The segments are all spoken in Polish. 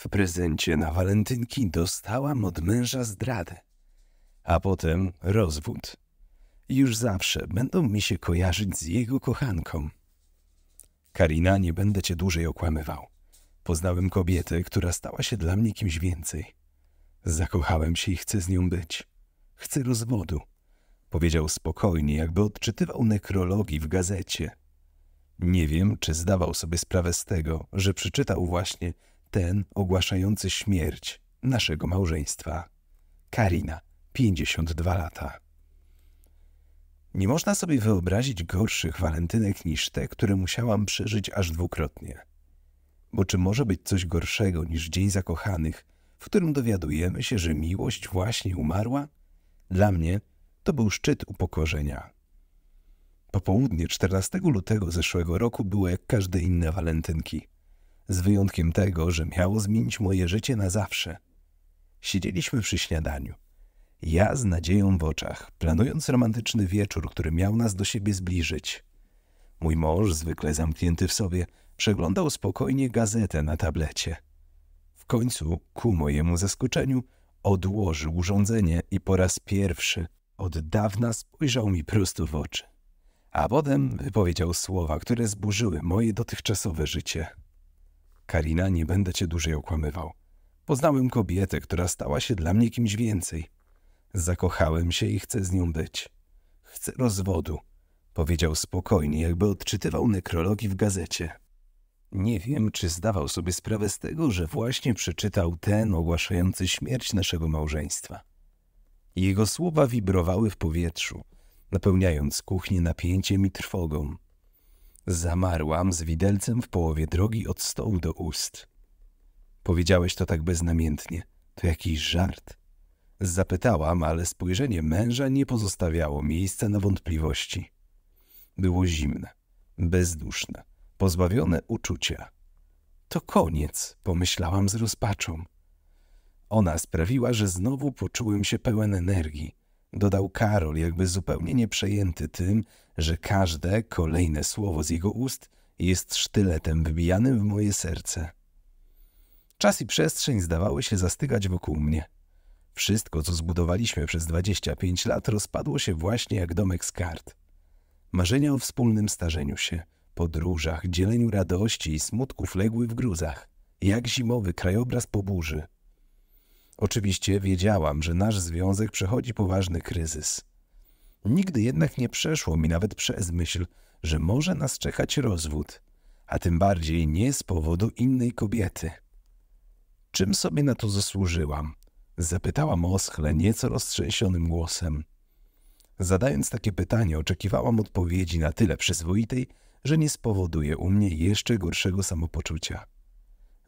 W prezencie na walentynki dostałam od męża zdradę, a potem rozwód. Już zawsze będą mi się kojarzyć z jego kochanką. Karina, nie będę cię dłużej okłamywał. Poznałem kobietę, która stała się dla mnie kimś więcej. Zakochałem się i chcę z nią być. Chcę rozwodu. Powiedział spokojnie, jakby odczytywał nekrologii w gazecie. Nie wiem, czy zdawał sobie sprawę z tego, że przeczytał właśnie ten ogłaszający śmierć naszego małżeństwa. Karina, 52 lata. Nie można sobie wyobrazić gorszych walentynek niż te, które musiałam przeżyć aż dwukrotnie. Bo czy może być coś gorszego niż Dzień Zakochanych, w którym dowiadujemy się, że miłość właśnie umarła? Dla mnie to był szczyt upokorzenia. Popołudnie 14 lutego zeszłego roku było jak każde inne walentynki – z wyjątkiem tego, że miało zmienić moje życie na zawsze. Siedzieliśmy przy śniadaniu. Ja z nadzieją w oczach, planując romantyczny wieczór, który miał nas do siebie zbliżyć. Mój mąż, zwykle zamknięty w sobie, przeglądał spokojnie gazetę na tablecie. W końcu, ku mojemu zaskoczeniu, odłożył urządzenie i po raz pierwszy od dawna spojrzał mi prosto w oczy. A potem wypowiedział słowa, które zburzyły moje dotychczasowe życie. Karina, nie będę cię dłużej okłamywał. Poznałem kobietę, która stała się dla mnie kimś więcej. Zakochałem się i chcę z nią być. Chcę rozwodu, powiedział spokojnie, jakby odczytywał nekrologii w gazecie. Nie wiem, czy zdawał sobie sprawę z tego, że właśnie przeczytał ten ogłaszający śmierć naszego małżeństwa. Jego słowa wibrowały w powietrzu, napełniając kuchnię napięciem i trwogą. Zamarłam z widelcem w połowie drogi od stołu do ust. Powiedziałeś to tak beznamiętnie. To jakiś żart. Zapytałam, ale spojrzenie męża nie pozostawiało miejsca na wątpliwości. Było zimne, bezduszne, pozbawione uczucia. To koniec, pomyślałam z rozpaczą. Ona sprawiła, że znowu poczułem się pełen energii dodał Karol, jakby zupełnie nieprzejęty tym, że każde kolejne słowo z jego ust jest sztyletem wybijanym w moje serce. Czas i przestrzeń zdawały się zastygać wokół mnie. Wszystko, co zbudowaliśmy przez 25 lat, rozpadło się właśnie jak domek z kart. Marzenia o wspólnym starzeniu się, podróżach, dzieleniu radości i smutków legły w gruzach, jak zimowy krajobraz po burzy – Oczywiście wiedziałam, że nasz związek przechodzi poważny kryzys. Nigdy jednak nie przeszło mi nawet przez myśl, że może nas czekać rozwód, a tym bardziej nie z powodu innej kobiety. Czym sobie na to zasłużyłam? Zapytałam oschle, nieco roztrzęsionym głosem. Zadając takie pytanie, oczekiwałam odpowiedzi na tyle przyzwoitej, że nie spowoduje u mnie jeszcze gorszego samopoczucia.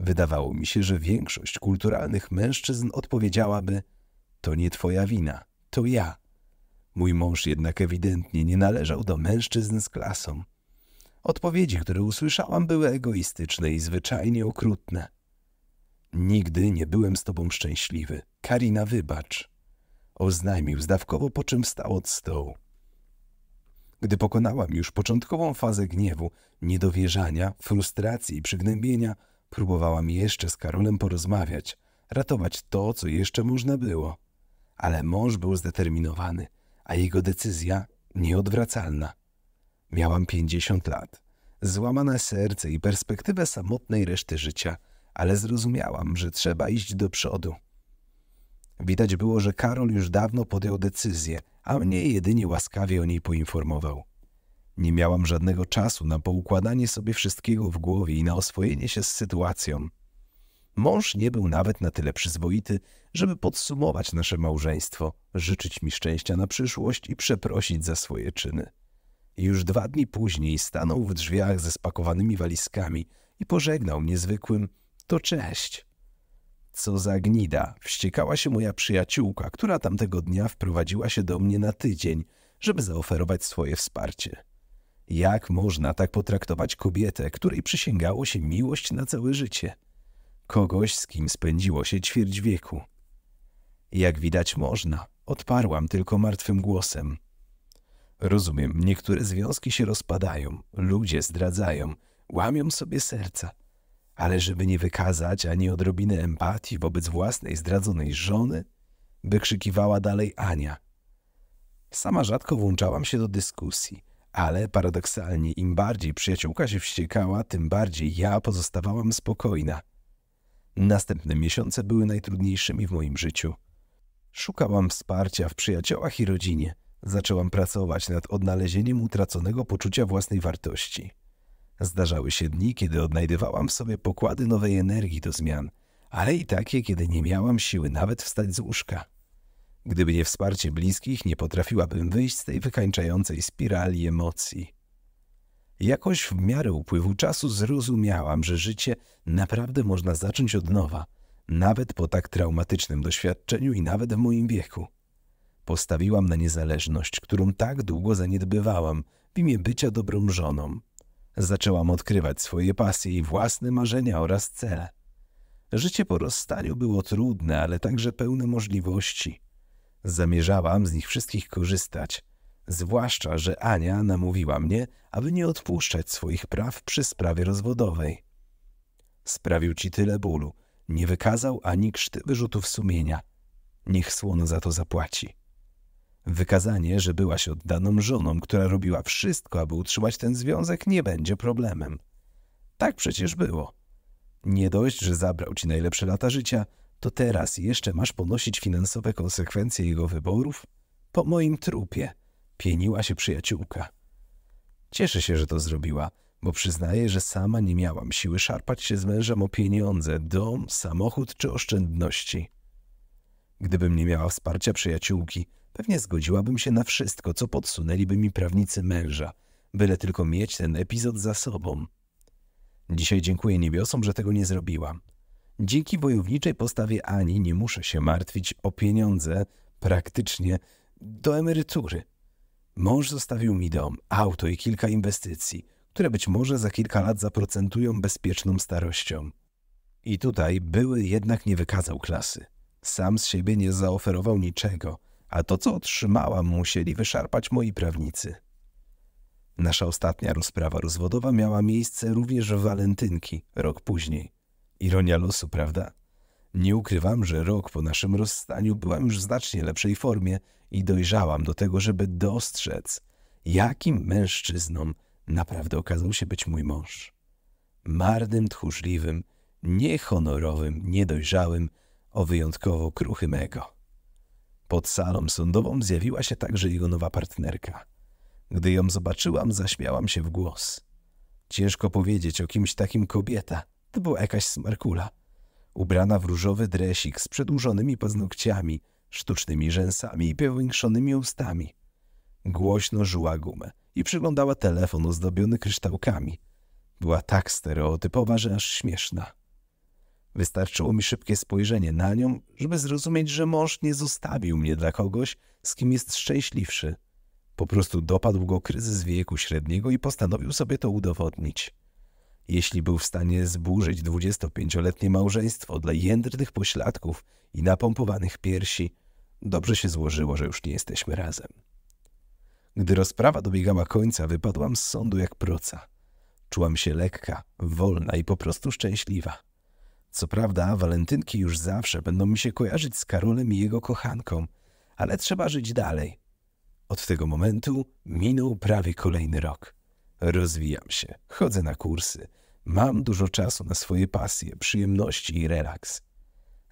Wydawało mi się, że większość kulturalnych mężczyzn odpowiedziałaby: To nie twoja wina, to ja. Mój mąż jednak ewidentnie nie należał do mężczyzn z klasą. Odpowiedzi, które usłyszałam, były egoistyczne i zwyczajnie okrutne. Nigdy nie byłem z tobą szczęśliwy. Karina, wybacz. Oznajmił zdawkowo, po czym wstał od stołu. Gdy pokonałam już początkową fazę gniewu, niedowierzania, frustracji i przygnębienia, Próbowałam jeszcze z Karolem porozmawiać, ratować to, co jeszcze można było. Ale mąż był zdeterminowany, a jego decyzja nieodwracalna. Miałam pięćdziesiąt lat, złamane serce i perspektywę samotnej reszty życia, ale zrozumiałam, że trzeba iść do przodu. Widać było, że Karol już dawno podjął decyzję, a mnie jedynie łaskawie o niej poinformował. Nie miałam żadnego czasu na poukładanie sobie wszystkiego w głowie i na oswojenie się z sytuacją. Mąż nie był nawet na tyle przyzwoity, żeby podsumować nasze małżeństwo, życzyć mi szczęścia na przyszłość i przeprosić za swoje czyny. Już dwa dni później stanął w drzwiach ze spakowanymi walizkami i pożegnał mnie zwykłym to cześć. Co za gnida, wściekała się moja przyjaciółka, która tamtego dnia wprowadziła się do mnie na tydzień, żeby zaoferować swoje wsparcie. Jak można tak potraktować kobietę, której przysięgało się miłość na całe życie? Kogoś, z kim spędziło się ćwierć wieku. Jak widać można, odparłam tylko martwym głosem. Rozumiem, niektóre związki się rozpadają, ludzie zdradzają, łamią sobie serca. Ale żeby nie wykazać ani odrobiny empatii wobec własnej zdradzonej żony, wykrzykiwała dalej Ania. Sama rzadko włączałam się do dyskusji – ale paradoksalnie im bardziej przyjaciółka się wściekała, tym bardziej ja pozostawałam spokojna. Następne miesiące były najtrudniejszymi w moim życiu. Szukałam wsparcia w przyjaciołach i rodzinie. Zaczęłam pracować nad odnalezieniem utraconego poczucia własnej wartości. Zdarzały się dni, kiedy odnajdywałam w sobie pokłady nowej energii do zmian, ale i takie, kiedy nie miałam siły nawet wstać z łóżka. Gdyby nie wsparcie bliskich, nie potrafiłabym wyjść z tej wykańczającej spirali emocji. Jakoś w miarę upływu czasu zrozumiałam, że życie naprawdę można zacząć od nowa, nawet po tak traumatycznym doświadczeniu i nawet w moim wieku. Postawiłam na niezależność, którą tak długo zaniedbywałam w imię bycia dobrą żoną. Zaczęłam odkrywać swoje pasje i własne marzenia oraz cele. Życie po rozstaniu było trudne, ale także pełne możliwości – Zamierzałam z nich wszystkich korzystać, zwłaszcza, że Ania namówiła mnie, aby nie odpuszczać swoich praw przy sprawie rozwodowej. Sprawił ci tyle bólu, nie wykazał ani krzty wyrzutów sumienia. Niech słono za to zapłaci. Wykazanie, że byłaś oddaną żoną, która robiła wszystko, aby utrzymać ten związek, nie będzie problemem. Tak przecież było. Nie dość, że zabrał ci najlepsze lata życia – to teraz jeszcze masz ponosić finansowe konsekwencje jego wyborów? Po moim trupie, pieniła się przyjaciółka. Cieszę się, że to zrobiła, bo przyznaję, że sama nie miałam siły szarpać się z mężem o pieniądze, dom, samochód czy oszczędności. Gdybym nie miała wsparcia przyjaciółki, pewnie zgodziłabym się na wszystko, co podsunęliby mi prawnicy męża, byle tylko mieć ten epizod za sobą. Dzisiaj dziękuję niebiosom, że tego nie zrobiłam. Dzięki wojowniczej postawie Ani nie muszę się martwić o pieniądze praktycznie do emerytury. Mąż zostawił mi dom, auto i kilka inwestycji, które być może za kilka lat zaprocentują bezpieczną starością. I tutaj były jednak nie wykazał klasy. Sam z siebie nie zaoferował niczego, a to, co otrzymałam, musieli wyszarpać moi prawnicy. Nasza ostatnia rozprawa rozwodowa miała miejsce również w walentynki, rok później. Ironia losu, prawda? Nie ukrywam, że rok po naszym rozstaniu byłam już w znacznie lepszej formie i dojrzałam do tego, żeby dostrzec, jakim mężczyzną naprawdę okazał się być mój mąż. Marnym, tchórzliwym, niehonorowym, niedojrzałym, o wyjątkowo kruchym ego. Pod salą sądową zjawiła się także jego nowa partnerka. Gdy ją zobaczyłam, zaśmiałam się w głos. Ciężko powiedzieć o kimś takim kobieta – to była jakaś smarkula. Ubrana w różowy dresik z przedłużonymi paznokciami, sztucznymi rzęsami i powiększonymi ustami. Głośno żuła gumę i przyglądała telefon ozdobiony kryształkami. Była tak stereotypowa, że aż śmieszna. Wystarczyło mi szybkie spojrzenie na nią, żeby zrozumieć, że mąż nie zostawił mnie dla kogoś, z kim jest szczęśliwszy. Po prostu dopadł go kryzys wieku średniego i postanowił sobie to udowodnić. Jeśli był w stanie zburzyć 25-letnie małżeństwo dla jędrnych pośladków i napompowanych piersi, dobrze się złożyło, że już nie jesteśmy razem. Gdy rozprawa dobiegała końca, wypadłam z sądu jak proca. Czułam się lekka, wolna i po prostu szczęśliwa. Co prawda, walentynki już zawsze będą mi się kojarzyć z Karolem i jego kochanką, ale trzeba żyć dalej. Od tego momentu minął prawie kolejny rok. Rozwijam się, chodzę na kursy, mam dużo czasu na swoje pasje, przyjemności i relaks.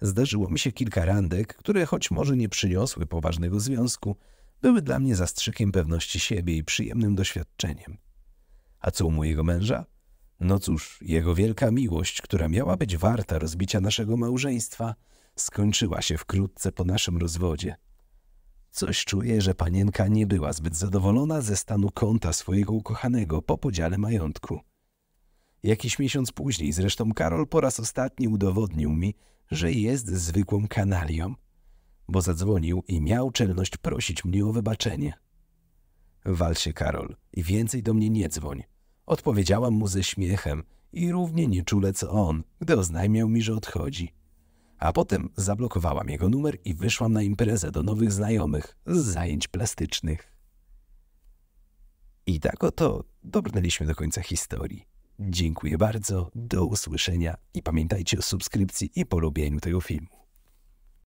Zdarzyło mi się kilka randek, które choć może nie przyniosły poważnego związku, były dla mnie zastrzykiem pewności siebie i przyjemnym doświadczeniem. A co u mojego męża? No cóż, jego wielka miłość, która miała być warta rozbicia naszego małżeństwa, skończyła się wkrótce po naszym rozwodzie. Coś czuję, że panienka nie była zbyt zadowolona ze stanu konta swojego ukochanego po podziale majątku. Jakiś miesiąc później zresztą Karol po raz ostatni udowodnił mi, że jest zwykłą kanalią, bo zadzwonił i miał czelność prosić mnie o wybaczenie. Wal się, Karol, i więcej do mnie nie dzwoń. Odpowiedziałam mu ze śmiechem i równie nieczule co on, gdy oznajmiał mi, że odchodzi. A potem zablokowałam jego numer i wyszłam na imprezę do nowych znajomych z zajęć plastycznych. I tak oto dobrnęliśmy do końca historii. Dziękuję bardzo, do usłyszenia i pamiętajcie o subskrypcji i polubieniu tego filmu.